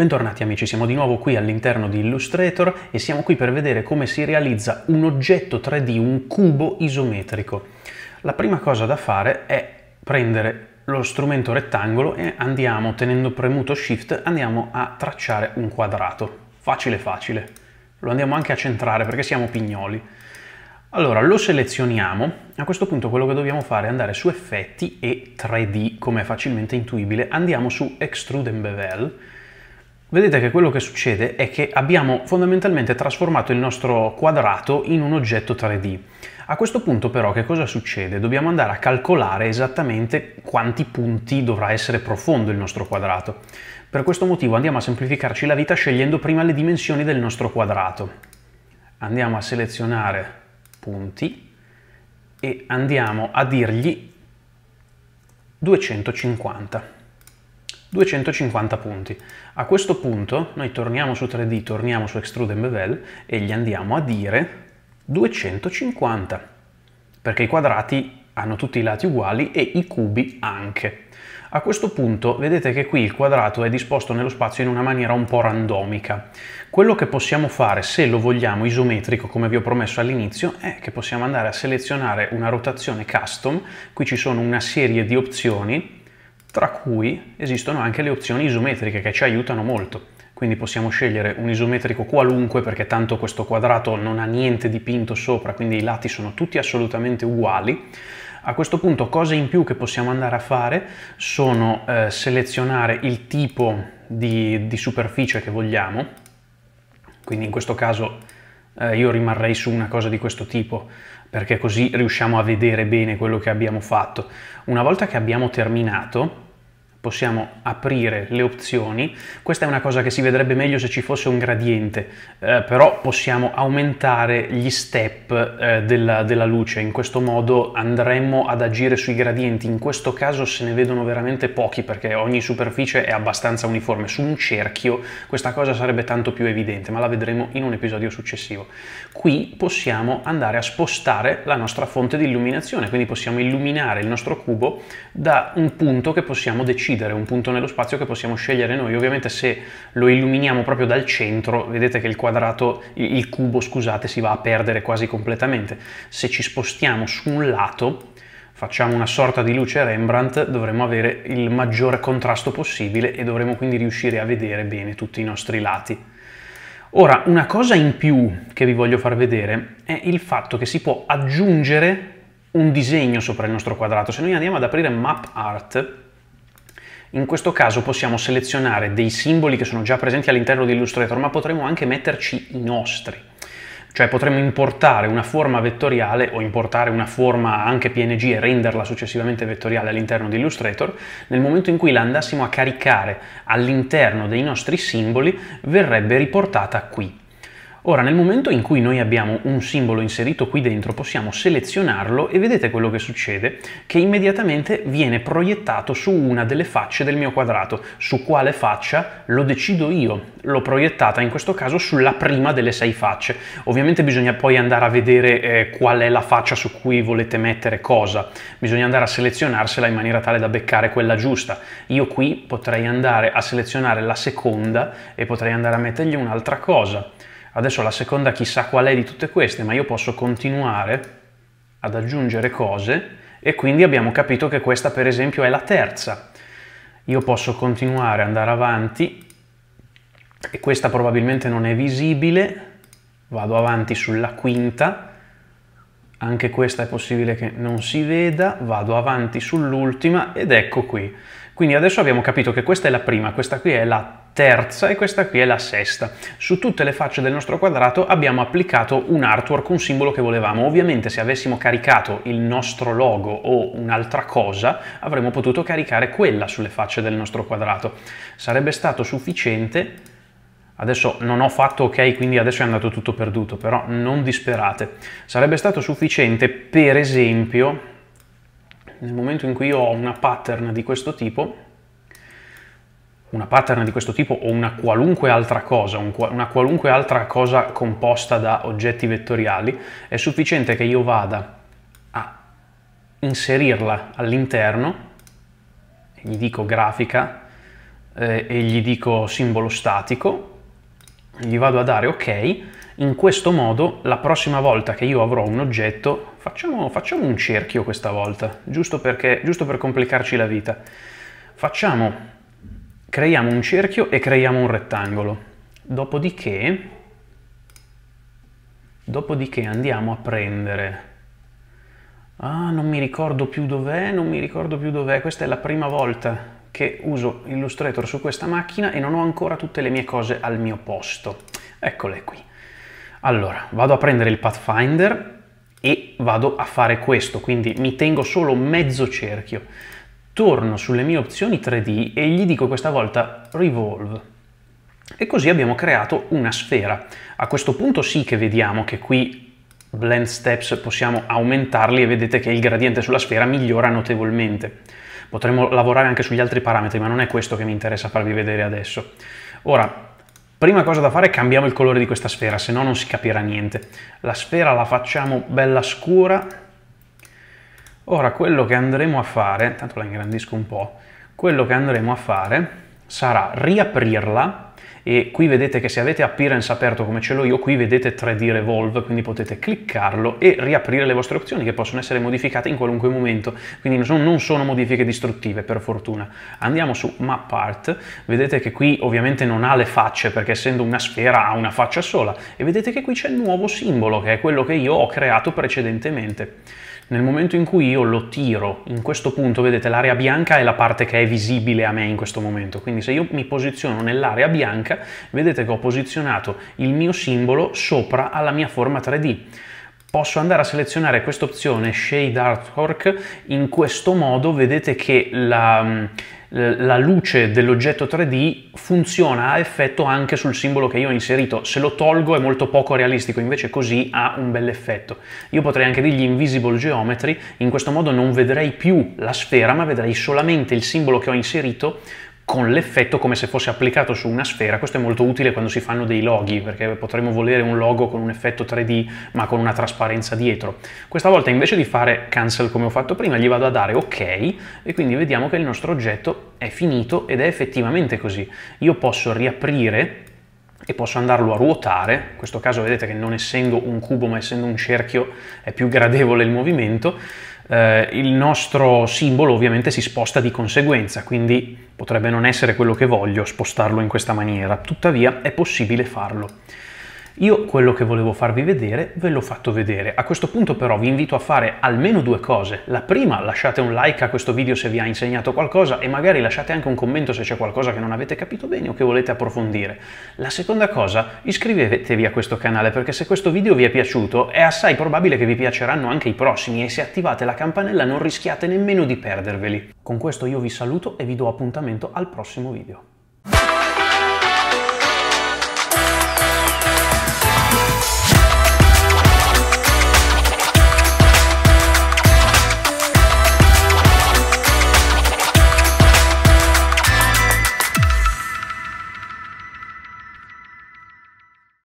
Bentornati amici, siamo di nuovo qui all'interno di Illustrator e siamo qui per vedere come si realizza un oggetto 3D, un cubo isometrico. La prima cosa da fare è prendere lo strumento rettangolo e andiamo, tenendo premuto Shift, andiamo a tracciare un quadrato. Facile facile. Lo andiamo anche a centrare perché siamo pignoli. Allora, lo selezioniamo. A questo punto quello che dobbiamo fare è andare su Effetti e 3D, come è facilmente intuibile. Andiamo su Extrude and Bevel Vedete che quello che succede è che abbiamo fondamentalmente trasformato il nostro quadrato in un oggetto 3D. A questo punto però che cosa succede? Dobbiamo andare a calcolare esattamente quanti punti dovrà essere profondo il nostro quadrato. Per questo motivo andiamo a semplificarci la vita scegliendo prima le dimensioni del nostro quadrato. Andiamo a selezionare punti e andiamo a dirgli 250. 250 punti. A questo punto noi torniamo su 3D, torniamo su Extrude and Bevel e gli andiamo a dire 250, perché i quadrati hanno tutti i lati uguali e i cubi anche. A questo punto vedete che qui il quadrato è disposto nello spazio in una maniera un po' randomica. Quello che possiamo fare, se lo vogliamo isometrico come vi ho promesso all'inizio, è che possiamo andare a selezionare una rotazione custom, qui ci sono una serie di opzioni tra cui esistono anche le opzioni isometriche che ci aiutano molto. Quindi possiamo scegliere un isometrico qualunque perché tanto questo quadrato non ha niente dipinto sopra, quindi i lati sono tutti assolutamente uguali. A questo punto cose in più che possiamo andare a fare sono eh, selezionare il tipo di, di, superficie che vogliamo, quindi in questo caso eh, io rimarrei su una cosa di questo tipo perché così riusciamo a vedere bene quello che abbiamo fatto. Una volta che abbiamo terminato possiamo aprire le opzioni. Questa è una cosa che si vedrebbe meglio se ci fosse un gradiente, eh, però possiamo aumentare gli step eh, della, della, luce, in questo modo andremmo ad agire sui gradienti, in questo caso se ne vedono veramente pochi perché ogni superficie è abbastanza uniforme, su un cerchio questa cosa sarebbe tanto più evidente, ma la vedremo in un episodio successivo. Qui possiamo andare a spostare la nostra fonte di illuminazione, quindi possiamo illuminare il nostro cubo da un punto che possiamo decidere incidere un punto nello spazio che possiamo scegliere noi. Ovviamente se lo illuminiamo proprio dal centro, vedete che il quadrato, il cubo, scusate, si va a perdere quasi completamente. Se ci spostiamo su un lato, facciamo una sorta di luce Rembrandt, dovremo avere il maggiore contrasto possibile e dovremo quindi riuscire a vedere bene tutti i nostri lati. Ora, una cosa in più che vi voglio far vedere è il fatto che si può aggiungere un disegno sopra il nostro quadrato. Se noi andiamo ad aprire Map Art, in questo caso possiamo selezionare dei simboli che sono già presenti all'interno di Illustrator, ma potremmo anche metterci i nostri. Cioè potremmo importare una forma vettoriale o importare una forma anche PNG e renderla successivamente vettoriale all'interno di Illustrator, nel momento in cui la andassimo a caricare all'interno dei nostri simboli verrebbe riportata qui. Ora, nel momento in cui noi abbiamo un simbolo inserito qui dentro, possiamo selezionarlo e vedete quello che succede, che immediatamente viene proiettato su una delle facce del mio quadrato. Su quale faccia lo decido io. L'ho proiettata in questo caso sulla prima delle sei facce. Ovviamente bisogna poi andare a vedere eh, qual è la faccia su cui volete mettere cosa. Bisogna andare a selezionarsela in maniera tale da beccare quella giusta. Io qui potrei andare a selezionare la seconda e potrei andare a mettergli un'altra cosa Adesso la seconda chissà qual è di tutte queste, ma io posso continuare ad aggiungere cose e quindi abbiamo capito che questa per esempio è la terza. Io posso continuare ad andare avanti e questa probabilmente non è visibile, vado avanti sulla quinta, anche questa è possibile che non si veda, vado avanti sull'ultima ed ecco qui. Quindi adesso abbiamo capito che questa è la prima, questa qui è la terza e questa qui è la sesta. Su tutte le facce del nostro quadrato abbiamo applicato un artwork, un simbolo che volevamo. Ovviamente se avessimo caricato il nostro logo o un'altra cosa, avremmo potuto caricare quella sulle facce del nostro quadrato. Sarebbe stato sufficiente Adesso non ho fatto ok, quindi adesso è andato tutto perduto, però non disperate. Sarebbe stato sufficiente, per esempio, nel momento in cui ho una pattern di questo tipo, una pattern di questo tipo o una qualunque altra cosa, una qualunque altra cosa composta da oggetti vettoriali, è sufficiente che io vada a inserirla all'interno, gli dico grafica eh, e gli dico simbolo statico, gli vado a dare ok, in questo modo la prossima volta che io avrò un oggetto, facciamo, facciamo un cerchio questa volta, giusto, perché, giusto per complicarci la vita, facciamo Creiamo un cerchio e creiamo un rettangolo. Dopodiché, dopodiché andiamo a prendere... Ah, non mi ricordo più dov'è, non mi ricordo più dov'è. Questa è la prima volta che uso Illustrator su questa macchina e non ho ancora tutte le mie cose al mio posto. Eccole qui. Allora, vado a prendere il Pathfinder e vado a fare questo, quindi mi tengo solo mezzo cerchio torno sulle mie opzioni 3D e gli dico questa volta Revolve. E così abbiamo creato una sfera. A questo punto sì che vediamo che qui blend steps possiamo aumentarli e vedete che il gradiente sulla sfera migliora notevolmente. Potremmo lavorare anche sugli altri parametri, ma non è questo che mi interessa farvi vedere adesso. Ora, prima cosa da fare è cambiamo il colore di questa sfera, se no non si capirà niente. La sfera la facciamo bella scura, Ora quello che andremo a fare, tanto la ingrandisco un po', quello che andremo a fare sarà riaprirla e qui vedete che se avete appearance aperto come ce l'ho io, qui vedete 3D Revolve, quindi potete cliccarlo e riaprire le vostre opzioni che possono essere modificate in qualunque momento, quindi non sono modifiche distruttive per fortuna. Andiamo su Map Art, vedete che qui ovviamente non ha le facce perché essendo una sfera ha una faccia sola e vedete che qui c'è il nuovo simbolo che è quello che io ho creato precedentemente. Nel momento in cui io lo tiro, in questo punto vedete l'area bianca è la parte che è visibile a me in questo momento, quindi se io mi posiziono nell'area bianca grafica, vedete che ho posizionato il mio simbolo sopra alla mia forma 3D. Posso andare a selezionare questa opzione Shade Artwork, in questo modo vedete che la, mm, la luce dell'oggetto 3D funziona a effetto anche sul simbolo che io ho inserito. Se lo tolgo è molto poco realistico, invece così ha un bel effetto. Io potrei anche dirgli Invisible Geometry, in questo modo non vedrei più la sfera, ma vedrei solamente il simbolo che ho inserito con l'effetto come se fosse applicato su una sfera. Questo è molto utile quando si fanno dei loghi, perché potremmo volere un logo con un effetto 3D ma con una trasparenza dietro. Questa volta invece di fare cancel come ho fatto prima, gli vado a dare ok e quindi vediamo che il nostro oggetto è finito ed è effettivamente così. Io posso riaprire e posso andarlo a ruotare, in questo caso vedete che non essendo un cubo ma essendo un cerchio è più gradevole il movimento, eh, il nostro simbolo ovviamente si sposta di conseguenza, quindi potrebbe non essere quello che voglio spostarlo in questa maniera, tuttavia è possibile farlo. Io quello che volevo farvi vedere ve l'ho fatto vedere. A questo punto però vi invito a fare almeno due cose. La prima, lasciate un like a questo video se vi ha insegnato qualcosa e magari lasciate anche un commento se c'è qualcosa che non avete capito bene o che volete approfondire. La seconda cosa, iscrivetevi a questo canale perché se questo video vi è piaciuto è assai probabile che vi piaceranno anche i prossimi e se attivate la campanella non rischiate nemmeno di perderveli. Con questo io vi saluto e vi do appuntamento al prossimo video.